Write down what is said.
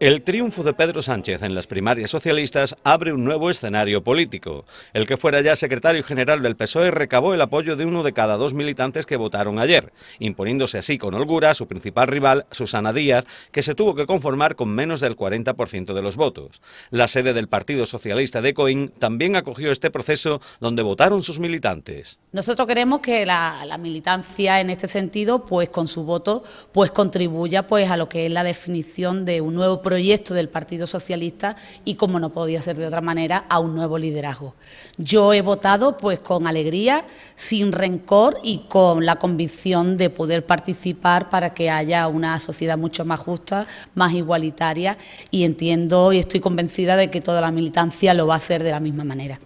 El triunfo de Pedro Sánchez en las primarias socialistas abre un nuevo escenario político. El que fuera ya secretario general del PSOE recabó el apoyo de uno de cada dos militantes que votaron ayer, imponiéndose así con holgura a su principal rival, Susana Díaz, que se tuvo que conformar con menos del 40% de los votos. La sede del Partido Socialista de Coín también acogió este proceso donde votaron sus militantes. Nosotros queremos que la, militancia en este sentido, pues con su voto, pues contribuya pues a lo que es la definición de un nuevo proyecto del Partido Socialista y, como no podía ser de otra manera, a un nuevo liderazgo. Yo he votado pues con alegría, sin rencor y con la convicción de poder participar para que haya una sociedad mucho más justa, más igualitaria y entiendo y estoy convencida de que toda la militancia lo va a hacer de la misma manera.